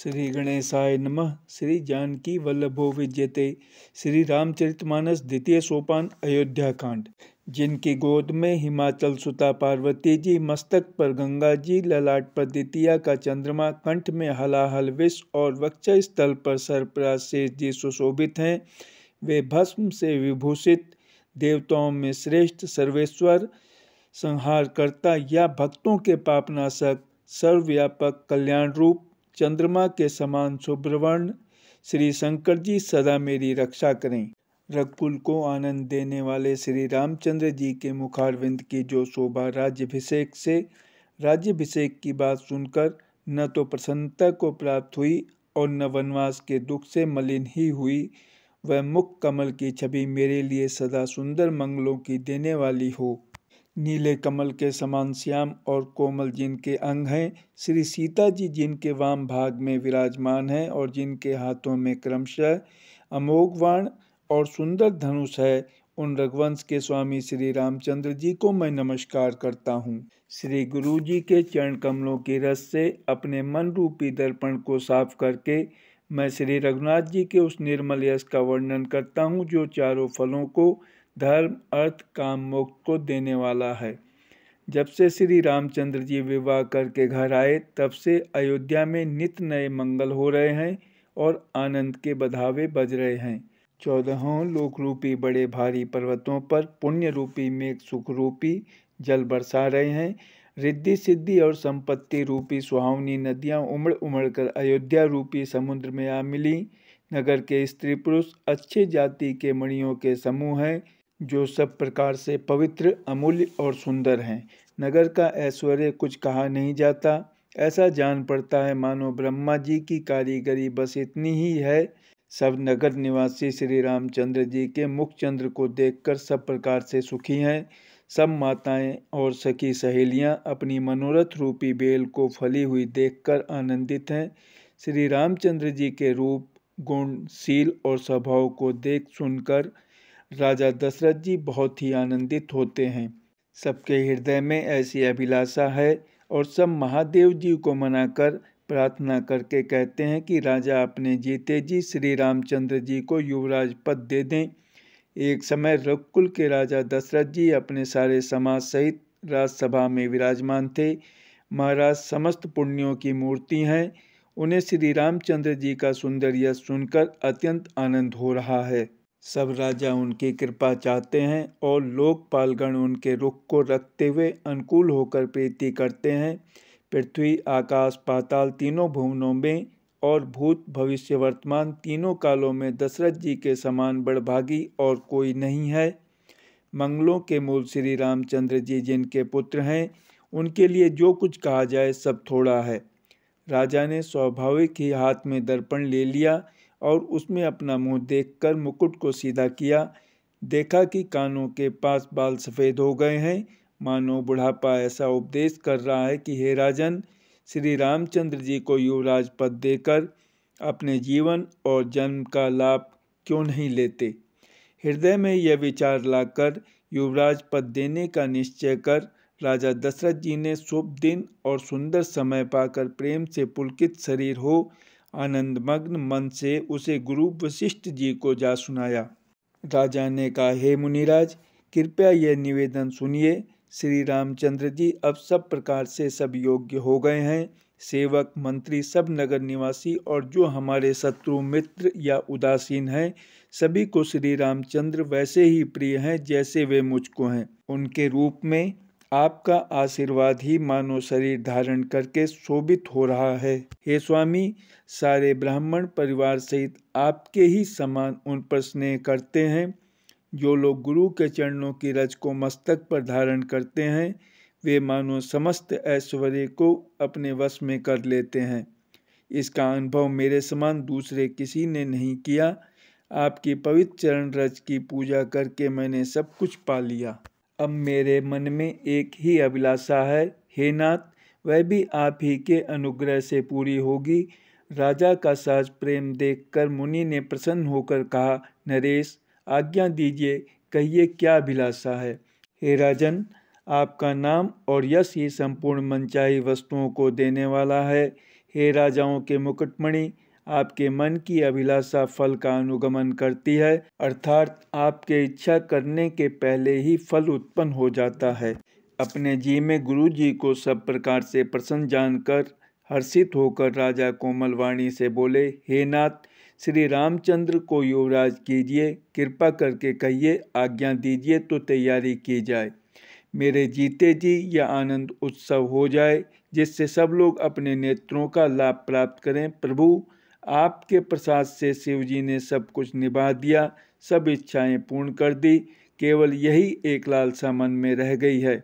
श्री गणेशाय नम श्री जानकी वल्लभो विजयते श्री रामचरितमानस द्वितीय सोपान अयोध्या कांड जिनकी गोद में हिमाचल सुता पार्वती जी मस्तक पर गंगा जी ललाट पर द्वितीया का चंद्रमा कंठ में हलाहल विष और वक्ष स्थल पर सर्पराज शेष जी सुशोभित हैं वे भस्म से विभूषित देवताओं में श्रेष्ठ सर्वेश्वर संहारकर्ता या भक्तों के पापनाशक सर्वव्यापक कल्याण रूप चंद्रमा के समान शुभ्रवर्ण श्री शंकर जी सदा मेरी रक्षा करें रघुकुल को आनंद देने वाले श्री रामचंद्र जी के मुखारविंद की जो शोभा राज्यभिषेक से राज्यभिषेक की बात सुनकर न तो प्रसन्नता को प्राप्त हुई और न वनवास के दुख से मलिन ही हुई वह मुख कमल की छवि मेरे लिए सदा सुंदर मंगलों की देने वाली हो नीले कमल के समान श्याम और कोमल जिनके अंग हैं श्री सीता जी जिनके वाम भाग में विराजमान हैं और जिनके हाथों में क्रमशः अमोघ वाण और सुंदर धनुष है उन रघुवंश के स्वामी श्री रामचंद्र जी को मैं नमस्कार करता हूँ श्री गुरु जी के चरण कमलों के रस से अपने मन रूपी दर्पण को साफ करके मैं श्री रघुनाथ जी के उस निर्मल यश का वर्णन करता हूँ जो चारों फलों को धर्म अर्थ काम मोक्ष को देने वाला है जब से श्री रामचंद्र जी विवाह करके घर आए तब से अयोध्या में नित नए मंगल हो रहे हैं और आनंद के बधावे बज रहे हैं चौदहों लोक रूपी बड़े भारी पर्वतों पर पुण्य रूपी मेघ सुख रूपी जल बरसा रहे हैं रिद्धि सिद्धि और संपत्ति रूपी सुहावनी नदियाँ उमड़ उमड़ कर अयोध्या रूपी समुद्र में आ मिली नगर के स्त्री पुरुष अच्छे जाति के मणियों के समूह हैं जो सब प्रकार से पवित्र अमूल्य और सुंदर हैं नगर का ऐश्वर्य कुछ कहा नहीं जाता ऐसा जान पड़ता है मानो ब्रह्मा जी की कारीगरी बस इतनी ही है सब नगर निवासी श्री रामचंद्र जी के मुख चंद्र को देखकर सब प्रकार से सुखी हैं सब माताएं और सखी सहेलियां अपनी मनोरथ रूपी बेल को फली हुई देखकर आनंदित हैं श्री रामचंद्र जी के रूप गुण शील और स्वभाव को देख सुनकर राजा दशरथ जी बहुत ही आनंदित होते हैं सबके हृदय में ऐसी अभिलाषा है और सब महादेव जी को मनाकर प्रार्थना करके कहते हैं कि राजा अपने जीते जी श्री रामचंद्र जी को युवराज पद दे दें एक समय रघुकुल के राजा दशरथ जी अपने सारे समाज सहित राजसभा में विराजमान थे महाराज समस्त पुण्यों की मूर्ति हैं उन्हें श्री रामचंद्र जी का सुंदर यश सुनकर अत्यंत आनंद हो रहा है सब राजा उनकी कृपा चाहते हैं और लोकपालगण उनके रुख को रखते हुए अनुकूल होकर प्रीति करते हैं पृथ्वी आकाश पाताल तीनों भुवनों में और भूत भविष्य वर्तमान तीनों कालों में दशरथ जी के समान बड़भागी और कोई नहीं है मंगलों के मूल श्री रामचंद्र जी जिनके पुत्र हैं उनके लिए जो कुछ कहा जाए सब थोड़ा है राजा ने स्वाभाविक ही हाथ में दर्पण ले लिया और उसमें अपना मुंह देखकर मुकुट को सीधा किया देखा कि कानों के पास बाल सफ़ेद हो गए हैं मानो बुढ़ापा ऐसा उपदेश कर रहा है कि हे राजन श्री रामचंद्र जी को युवराज पद देकर अपने जीवन और जन्म का लाभ क्यों नहीं लेते हृदय में यह विचार लाकर युवराज पद देने का निश्चय कर राजा दशरथ जी ने शुभ दिन और सुंदर समय पाकर प्रेम से पुलकित शरीर हो आनंदमग्न मन से उसे गुरु वशिष्ठ जी को जा सुनाया राजा ने कहा हे मुनिराज कृपया यह निवेदन सुनिए श्री रामचंद्र जी अब सब प्रकार से सब योग्य हो गए हैं सेवक मंत्री सब नगर निवासी और जो हमारे शत्रु मित्र या उदासीन हैं सभी को श्री रामचंद्र वैसे ही प्रिय हैं जैसे वे मुझको हैं उनके रूप में आपका आशीर्वाद ही मानव शरीर धारण करके शोभित हो रहा है हे स्वामी सारे ब्राह्मण परिवार सहित आपके ही समान उन पर स्नेह करते हैं जो लोग गुरु के चरणों की रज को मस्तक पर धारण करते हैं वे मानो समस्त ऐश्वर्य को अपने वश में कर लेते हैं इसका अनुभव मेरे समान दूसरे किसी ने नहीं किया आपकी पवित्र चरण रज की पूजा करके मैंने सब कुछ पा लिया अब मेरे मन में एक ही अभिलाषा है हे नाथ वह भी आप ही के अनुग्रह से पूरी होगी राजा का साज प्रेम देखकर मुनि ने प्रसन्न होकर कहा नरेश आज्ञा दीजिए कहिए क्या अभिलाषा है हे राजन आपका नाम और यश ही संपूर्ण मनचाही वस्तुओं को देने वाला है हे राजाओं के मुकुटमणि आपके मन की अभिलाषा फल का अनुगमन करती है अर्थात आपके इच्छा करने के पहले ही फल उत्पन्न हो जाता है अपने जी में गुरु जी को सब प्रकार से प्रसन्न जानकर हर्षित होकर राजा कोमलवाणी से बोले हे नाथ श्री रामचंद्र को युवराज कीजिए कृपा करके कहिए आज्ञा दीजिए तो तैयारी की जाए मेरे जीते जी यह आनंद उत्सव हो जाए जिससे सब लोग अपने नेत्रों का लाभ प्राप्त करें प्रभु आपके प्रसाद से शिव जी ने सब कुछ निभा दिया सब इच्छाएं पूर्ण कर दी केवल यही एक लालसा मन में रह गई है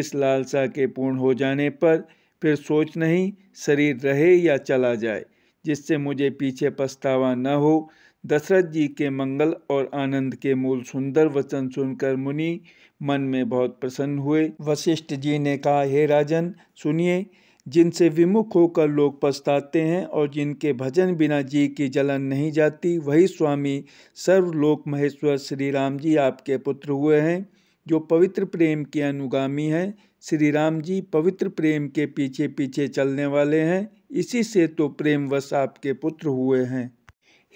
इस लालसा के पूर्ण हो जाने पर फिर सोच नहीं शरीर रहे या चला जाए जिससे मुझे पीछे पछतावा न हो दशरथ जी के मंगल और आनंद के मूल सुंदर वचन सुनकर मुनि मन में बहुत प्रसन्न हुए वशिष्ठ जी ने कहा हे राजन सुनिए जिनसे विमुख होकर लोग पछताते हैं और जिनके भजन बिना जी की जलन नहीं जाती वही स्वामी सर्वलोक महेश्वर श्री राम जी आपके पुत्र हुए हैं जो पवित्र प्रेम के अनुगामी हैं श्री राम जी पवित्र प्रेम के पीछे पीछे चलने वाले हैं इसी से तो प्रेमवश आपके पुत्र हुए हैं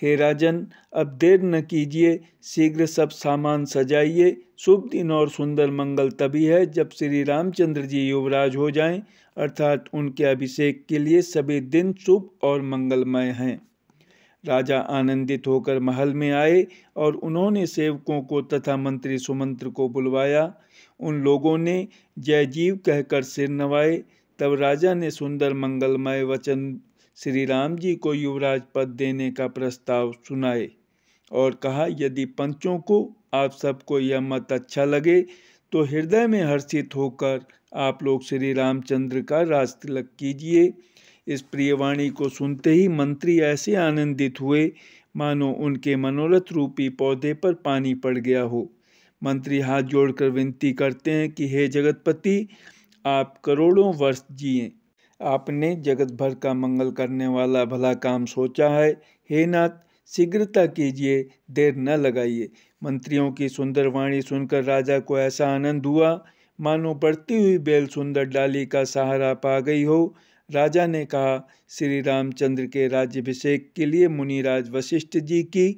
हे राजन अब देर न कीजिए शीघ्र सब सामान सजाइए शुभ दिन और सुंदर मंगल तभी है जब श्री रामचंद्र जी युवराज हो जाएं अर्थात उनके अभिषेक के लिए सभी दिन शुभ और मंगलमय हैं राजा आनंदित होकर महल में आए और उन्होंने सेवकों को तथा मंत्री सुमंत्र को बुलवाया उन लोगों ने जय जीव कहकर सिर नवाए तब राजा ने सुंदर मंगलमय वचन श्री राम जी को युवराज पद देने का प्रस्ताव सुनाए और कहा यदि पंचों को आप सबको यह मत अच्छा लगे तो हृदय में हर्षित होकर आप लोग श्री रामचंद्र का राज तिलक कीजिए इस प्रियवाणी को सुनते ही मंत्री ऐसे आनंदित हुए मानो उनके मनोरथ रूपी पौधे पर पानी पड़ गया हो मंत्री हाथ जोड़कर विनती करते हैं कि हे जगतपति आप करोड़ों वर्ष जिए आपने जगत भर का मंगल करने वाला भला काम सोचा है हे नाथ शीघ्रता कीजिए देर न लगाइए मंत्रियों की सुंदर वाणी सुनकर राजा को ऐसा आनंद हुआ मानो बढ़ती हुई बेल सुंदर डाली का सहारा पा गई हो राजा ने कहा श्री रामचंद्र के राज्यभिषेक के लिए मुनिराज वशिष्ठ जी की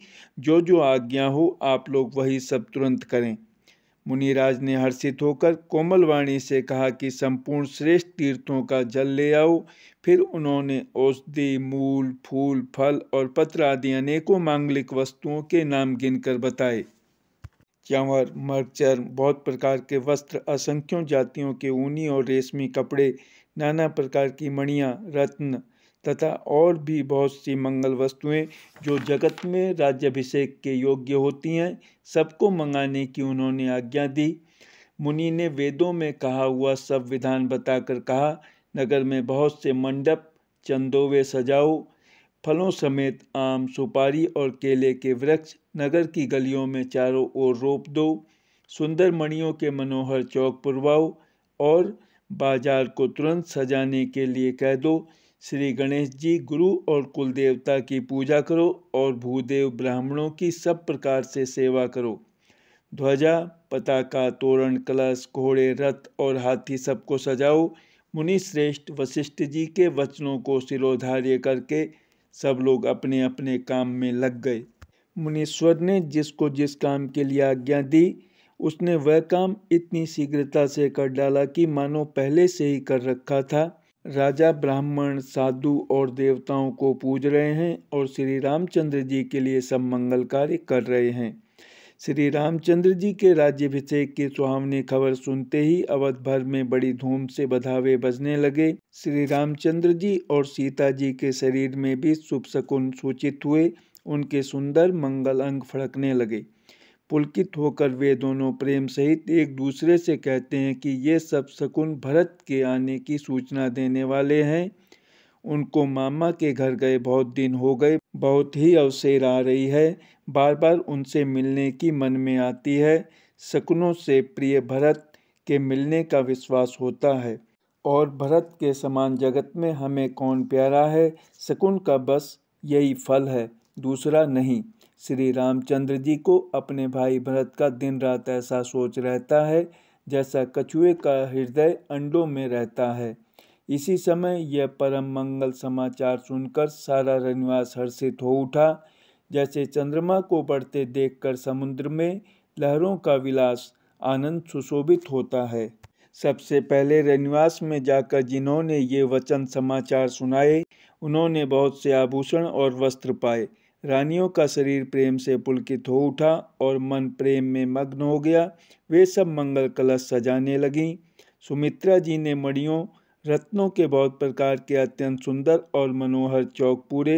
जो जो आज्ञा हो आप लोग वही सब तुरंत करें मुनिराज ने हर्षित होकर कोमलवाणी से कहा कि संपूर्ण श्रेष्ठ तीर्थों का जल ले आओ फिर उन्होंने औषधि मूल फूल फल और पत्र आदि अनेकों मांगलिक वस्तुओं के नाम गिनकर बताए चंवर मरचर बहुत प्रकार के वस्त्र असंख्यों जातियों के ऊनी और रेशमी कपड़े नाना प्रकार की मणियाँ रत्न तथा और भी बहुत सी मंगल वस्तुएं जो जगत में राज्याभिषेक के योग्य होती हैं सबको मंगाने की उन्होंने आज्ञा दी मुनि ने वेदों में कहा हुआ सब विधान बताकर कहा नगर में बहुत से मंडप चंदोवे सजाओ फलों समेत आम सुपारी और केले के वृक्ष नगर की गलियों में चारों ओर रोप दो सुंदर मणियों के मनोहर चौक पुरवाओ और बाजार को तुरंत सजाने के लिए कह दो श्री गणेश जी गुरु और कुल देवता की पूजा करो और भूदेव ब्राह्मणों की सब प्रकार से सेवा करो ध्वजा पताका तोरण कलश घोड़े रथ और हाथी सबको सजाओ मुनि श्रेष्ठ वशिष्ठ जी के वचनों को सिरोधार्य करके सब लोग अपने अपने काम में लग गए मुनीश्वर ने जिसको जिस काम के लिए आज्ञा दी उसने वह काम इतनी शीघ्रता से कर डाला कि मानो पहले से ही कर रखा था राजा ब्राह्मण साधु और देवताओं को पूज रहे हैं और श्री रामचंद्र जी के लिए सब मंगल कार्य कर रहे हैं श्री रामचंद्र जी के राज्यभिषेक की सुहावनी खबर सुनते ही अवध भर में बड़ी धूम से बधावे बजने लगे श्री रामचंद्र जी और सीता जी के शरीर में भी शुभ शकुन सूचित हुए उनके सुंदर मंगल अंग फड़कने लगे पुलकित होकर वे दोनों प्रेम सहित एक दूसरे से कहते हैं कि ये सब शकुन भरत के आने की सूचना देने वाले हैं उनको मामा के घर गए बहुत दिन हो गए बहुत ही अवसर आ रही है बार बार उनसे मिलने की मन में आती है शकुनों से प्रिय भरत के मिलने का विश्वास होता है और भरत के समान जगत में हमें कौन प्यारा है शकुन का बस यही फल है दूसरा नहीं श्री रामचंद्र जी को अपने भाई भरत का दिन रात ऐसा सोच रहता है जैसा कछुए का हृदय अंडों में रहता है इसी समय यह परम मंगल समाचार सुनकर सारा रनिवास हर्षित हो उठा जैसे चंद्रमा को बढ़ते देखकर समुद्र में लहरों का विलास आनंद सुशोभित होता है सबसे पहले रनिवास में जाकर जिन्होंने ये वचन समाचार सुनाए उन्होंने बहुत से आभूषण और वस्त्र पाए रानियों का शरीर प्रेम से पुलकित हो उठा और मन प्रेम में मग्न हो गया वे सब मंगल कलश सजाने लगीं सुमित्रा जी ने मणियों रत्नों के बहुत प्रकार के अत्यंत सुंदर और मनोहर चौक पूरे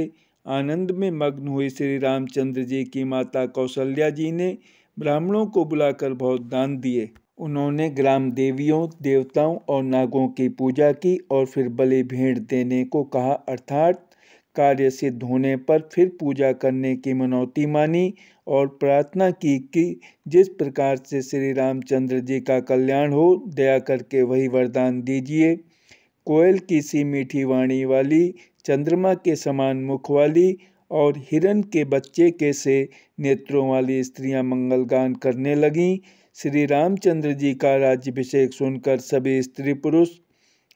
आनंद में मग्न हुई श्री रामचंद्र जी की माता कौशल्या जी ने ब्राह्मणों को बुलाकर बहुत दान दिए उन्होंने ग्राम देवियों देवताओं और नागों की पूजा की और फिर बलि भेंट देने को कहा अर्थात कार्य सिद्ध होने पर फिर पूजा करने की मनौती मानी और प्रार्थना की कि जिस प्रकार से श्री रामचंद्र जी का कल्याण हो दया करके वही वरदान दीजिए कोयल की सी मीठी वाणी वाली चंद्रमा के समान मुख वाली और हिरण के बच्चे के से नेत्रों वाली स्त्रियां मंगलगान करने लगीं श्री रामचंद्र जी का राज्यभिषेक सुनकर सभी स्त्री पुरुष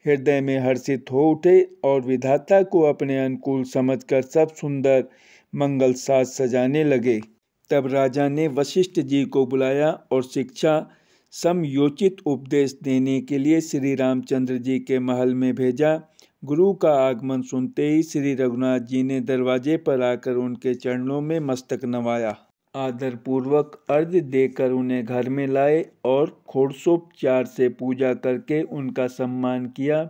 हृदय में हर्षित हो उठे और विधाता को अपने अनुकूल समझकर सब सुंदर मंगल साज सजाने लगे तब राजा ने वशिष्ठ जी को बुलाया और शिक्षा समयोचित उपदेश देने के लिए श्री रामचंद्र जी के महल में भेजा गुरु का आगमन सुनते ही श्री रघुनाथ जी ने दरवाजे पर आकर उनके चरणों में मस्तक नवाया आदरपूर्वक अर्घ्य देकर उन्हें घर में लाए और खोड़सोपचार से पूजा करके उनका सम्मान किया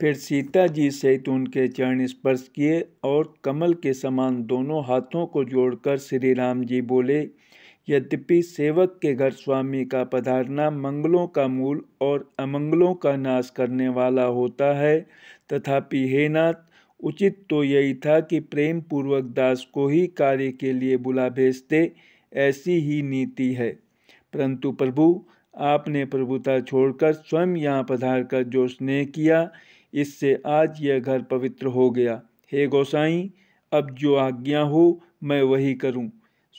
फिर सीता जी सहित उनके चरण स्पर्श किए और कमल के समान दोनों हाथों को जोड़कर श्री राम जी बोले यद्यपि सेवक के घर स्वामी का पधारना मंगलों का मूल और अमंगलों का नाश करने वाला होता है तथापि हे नाथ उचित तो यही था कि प्रेम पूर्वक दास को ही कार्य के लिए बुला भेजते ऐसी ही नीति है परंतु प्रभु आपने प्रभुता छोड़कर स्वयं यहाँ पधार कर जो स्नेह किया इससे आज यह घर पवित्र हो गया हे गोसाई अब जो आज्ञा हो मैं वही करूँ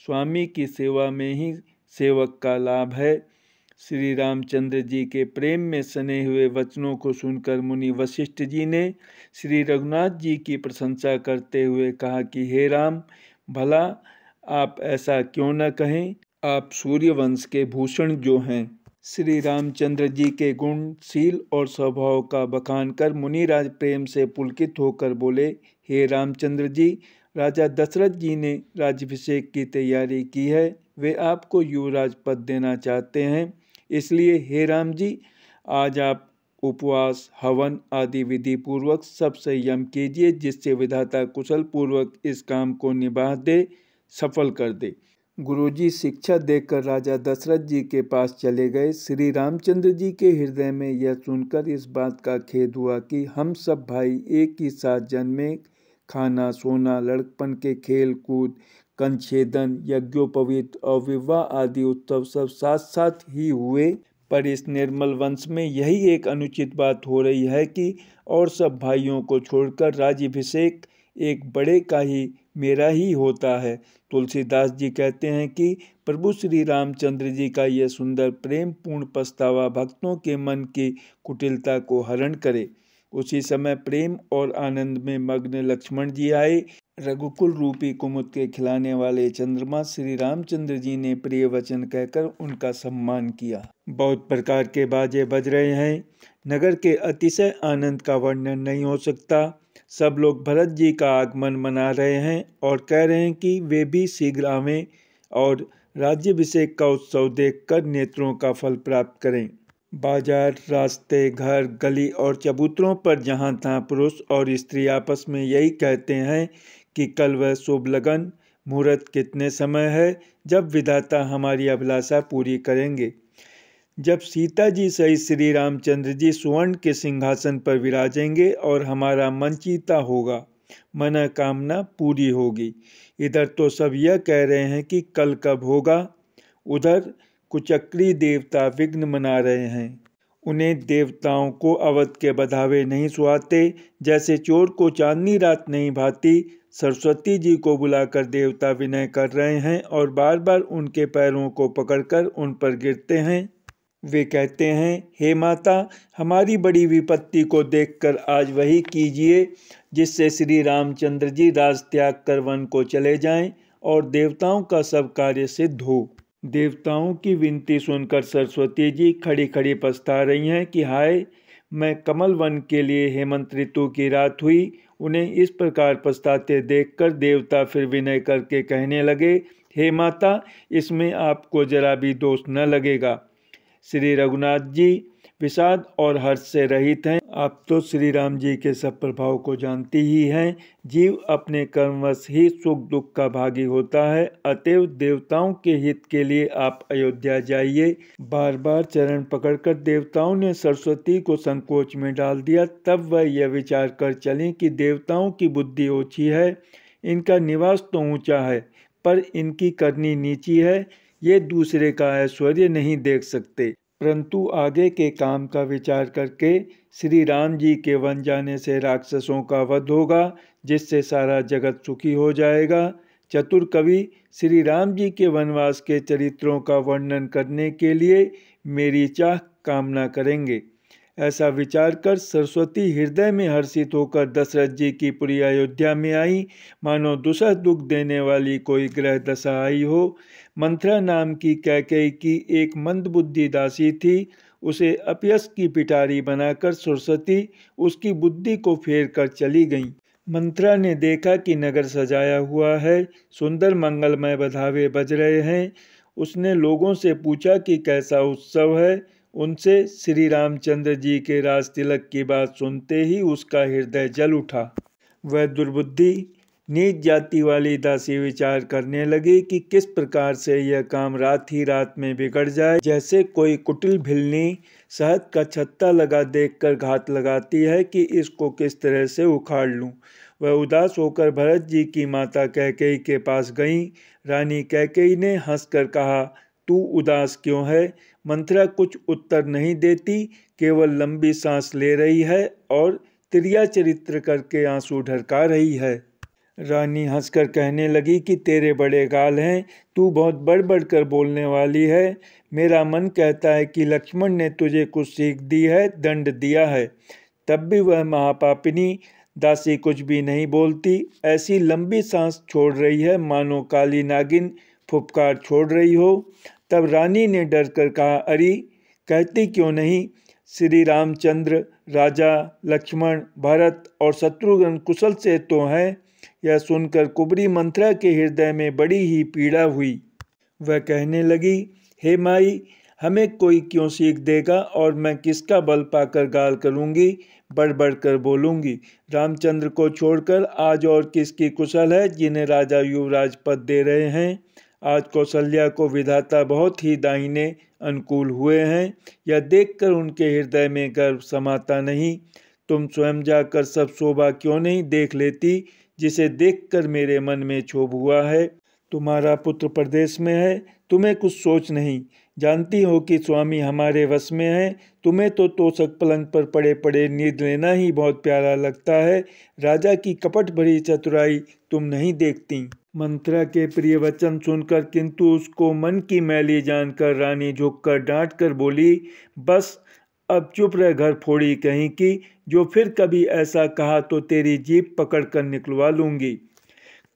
स्वामी की सेवा में ही सेवक का लाभ है श्री रामचंद्र जी के प्रेम में सने हुए वचनों को सुनकर मुनि वशिष्ठ जी ने श्री रघुनाथ जी की प्रशंसा करते हुए कहा कि हे राम भला आप ऐसा क्यों न कहें आप सूर्यवंश के भूषण जो हैं श्री रामचंद्र जी के गुण शील और स्वभाव का बखान कर मुनिराज प्रेम से पुलकित होकर बोले हे रामचंद्र जी राजा दशरथ जी ने राज्यभिषेक की तैयारी की है वे आपको युवराज पद देना चाहते हैं इसलिए हे राम जी आज आप उपवास हवन आदि विधि पूर्वक सब संयम कीजिए जिससे विधाता कुशल पूर्वक इस काम को निभा दे सफल कर दे गुरुजी शिक्षा देकर राजा दशरथ जी के पास चले गए श्री रामचंद्र जी के हृदय में यह सुनकर इस बात का खेद हुआ कि हम सब भाई एक ही साथ जन्मे खाना सोना लड़कपन के खेल कूद कंछेदन यज्ञोपवीत और विवाह आदि उत्सव सब साथ साथ ही हुए पर इस निर्मल वंश में यही एक अनुचित बात हो रही है कि और सब भाइयों को छोड़कर राज्यभिषेक एक बड़े का ही मेरा ही होता है तुलसीदास जी कहते हैं कि प्रभु श्री रामचंद्र जी का यह सुंदर प्रेम पूर्ण पछतावा भक्तों के मन की कुटिलता को हरण करे उसी समय प्रेम और आनंद में मग्न लक्ष्मण जी आए रघुकुल रूपी कुमुद के खिलाने वाले चंद्रमा श्री रामचंद्र जी ने प्रिय वचन कहकर उनका सम्मान किया बहुत प्रकार के बाजे बज रहे हैं नगर के अतिशय आनंद का वर्णन नहीं हो सकता सब लोग भरत जी का आगमन मना रहे हैं और कह रहे हैं कि वे भी शीघ्र आवें और राज्यभिषेक का उत्सव देखकर नेत्रों का फल प्राप्त करें बाजार रास्ते घर गली और चबूतरों पर जहाँ तहाँ पुरुष और स्त्री आपस में यही कहते हैं कि कल वह शुभ लगन मुहूर्त कितने समय है जब विधाता हमारी अभिलाषा पूरी करेंगे जब सीता जी सहित श्री रामचंद्र जी सुवर्ण के सिंहासन पर विराजेंगे और हमारा मन चीता होगा मनोकामना पूरी होगी इधर तो सब यह कह रहे हैं कि कल कब होगा उधर कुचक्री देवता विघ्न मना रहे हैं उन्हें देवताओं को अवध के बधावे नहीं सुहाते जैसे चोर को चांदनी रात नहीं भाती सरस्वती जी को बुलाकर देवता विनय कर रहे हैं और बार बार उनके पैरों को पकड़कर उन पर गिरते हैं वे कहते हैं हे माता हमारी बड़ी विपत्ति को देखकर आज वही कीजिए जिससे श्री रामचंद्र जी राज त्याग कर वन को चले जाएं और देवताओं का सब कार्य सिद्ध हो देवताओं की विनती सुनकर सरस्वती जी खड़ी खड़ी पछता रही हैं कि हाय मैं कमल वन के लिए हेमंत ऋतु की रात हुई उन्हें इस प्रकार पछताते देखकर देवता फिर विनय करके कहने लगे हे माता इसमें आपको जरा भी दोष न लगेगा श्री रघुनाथ जी विषाद और हर्ष से रहित हैं आप तो श्री राम जी के सब प्रभाव को जानती ही हैं जीव अपने कर्मवश ही सुख दुख का भागी होता है अतएव देवताओं के हित के लिए आप अयोध्या जाइए बार बार चरण पकड़कर देवताओं ने सरस्वती को संकोच में डाल दिया तब वह यह विचार कर चलें कि देवताओं की बुद्धि ओछी है इनका निवास तो ऊंचा है पर इनकी करनी नीची है ये दूसरे का ऐश्वर्य नहीं देख सकते परंतु आगे के काम का विचार करके श्री राम जी के वन जाने से राक्षसों का वध होगा जिससे सारा जगत सुखी हो जाएगा चतुर कवि श्री राम जी के वनवास के चरित्रों का वर्णन करने के लिए मेरी चाह कामना करेंगे ऐसा विचार कर सरस्वती हृदय में हर्षित होकर दशरथ जी की पूरी अयोध्या में आई मानो दुसह दुख देने वाली कोई ग्रह दशा आई हो मंत्रा नाम की कैके की एक मंदबुद्धि दासी थी उसे अपयस की पिटारी बनाकर सरस्वती उसकी बुद्धि को फेर कर चली गईं मंत्रा ने देखा कि नगर सजाया हुआ है सुंदर मंगलमय बधावे बज रहे हैं उसने लोगों से पूछा कि कैसा उत्सव है उनसे श्री रामचंद्र जी के राज तिलक की बात सुनते ही उसका हृदय जल उठा वह दुर्बुद्धि नीच जाति वाली दासी विचार करने लगी कि किस प्रकार से यह काम रात ही रात में बिगड़ जाए जैसे कोई कुटिल भिलनी शहद का छत्ता लगा देखकर घात लगाती है कि इसको किस तरह से उखाड़ लूँ वह उदास होकर भरत जी की माता कैकेयी के पास गईं रानी कैकेयी ने हंसकर कहा तू उदास क्यों है मंत्रा कुछ उत्तर नहीं देती केवल लंबी सांस ले रही है और त्रिया चरित्र करके आंसू ढरका रही है रानी हंसकर कहने लगी कि तेरे बड़े गाल हैं तू बहुत बढ़ बढ़ कर बोलने वाली है मेरा मन कहता है कि लक्ष्मण ने तुझे कुछ सीख दी है दंड दिया है तब भी वह महापापिनी दासी कुछ भी नहीं बोलती ऐसी लंबी सांस छोड़ रही है मानो काली नागिन फुपकार छोड़ रही हो तब रानी ने डर कर कहा अरे कहती क्यों नहीं श्री रामचंद्र राजा लक्ष्मण भरत और शत्रुघ्न कुशल से तो हैं यह सुनकर कुबरी मंत्रा के हृदय में बड़ी ही पीड़ा हुई वह कहने लगी हे माई हमें कोई क्यों सीख देगा और मैं किसका बल पाकर गाल करूंगी बढ़ बढ़ कर बोलूंगी रामचंद्र को छोड़कर आज और किसकी कुशल है जिन्हें राजा युवराज पद दे रहे हैं आज कौशल्या को विधाता बहुत ही दाहिने अनुकूल हुए हैं यह देखकर उनके हृदय में गर्व समाता नहीं तुम स्वयं जाकर सब शोभा क्यों नहीं देख लेती जिसे देखकर मेरे मन में क्षोभ हुआ है तुम्हारा पुत्र प्रदेश में है तुम्हें कुछ सोच नहीं जानती हो कि स्वामी हमारे वश में है तुम्हें तो तोषक पलंग पर पड़े पड़े नींद लेना ही बहुत प्यारा लगता है राजा की कपट भरी चतुराई तुम नहीं देखती मंत्रा के प्रिय वचन सुनकर किंतु उसको मन की मैली जानकर रानी झुककर डांट कर बोली बस अब चुप रह घर फोड़ी कहीं की जो फिर कभी ऐसा कहा तो तेरी जीप पकड़ कर निकलवा लूँगी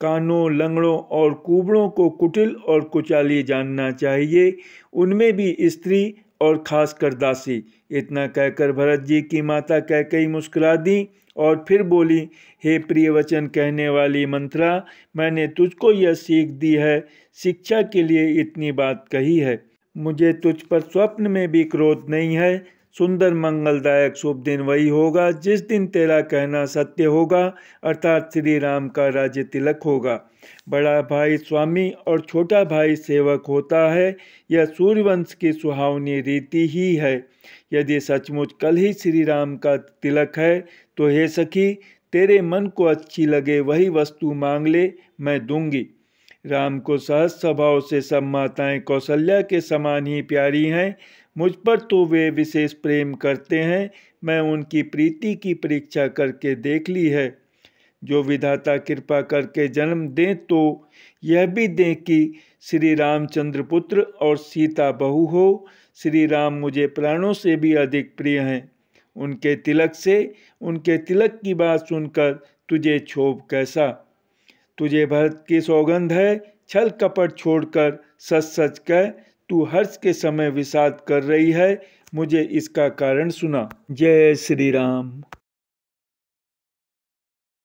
कानों लंगड़ों और कुबड़ों को कुटिल और कुचाली जानना चाहिए उनमें भी स्त्री और खास कर दासी इतना कहकर भरत जी की माता कह कई मुस्कुरा दी और फिर बोली हे प्रिय वचन कहने वाली मंत्रा मैंने तुझको यह सीख दी है शिक्षा के लिए इतनी बात कही है मुझे तुझ पर स्वप्न में भी क्रोध नहीं है सुंदर मंगलदायक शुभ दिन वही होगा जिस दिन तेरा कहना सत्य होगा अर्थात श्री राम का राज्य तिलक होगा बड़ा भाई स्वामी और छोटा भाई सेवक होता है यह सूर्यवंश की सुहावनी रीति ही है यदि सचमुच कल ही श्री राम का तिलक है तो हे सखी तेरे मन को अच्छी लगे वही वस्तु मांग ले मैं दूंगी राम को सहज स्वभाव से सब माताएँ कौशल्या के समान ही प्यारी हैं मुझ पर तो वे विशेष प्रेम करते हैं मैं उनकी प्रीति की परीक्षा करके देख ली है जो विधाता कृपा करके जन्म दें तो यह भी दें कि श्री रामचंद्र पुत्र और सीता बहु हो श्री राम मुझे प्राणों से भी अधिक प्रिय हैं उनके तिलक से उनके तिलक की बात सुनकर तुझे क्षोभ कैसा तुझे भरत की सौगंध है छल कपट छोड़कर सच सच कह तू हर्ष के समय विषाद कर रही है मुझे इसका कारण सुना जय श्री राम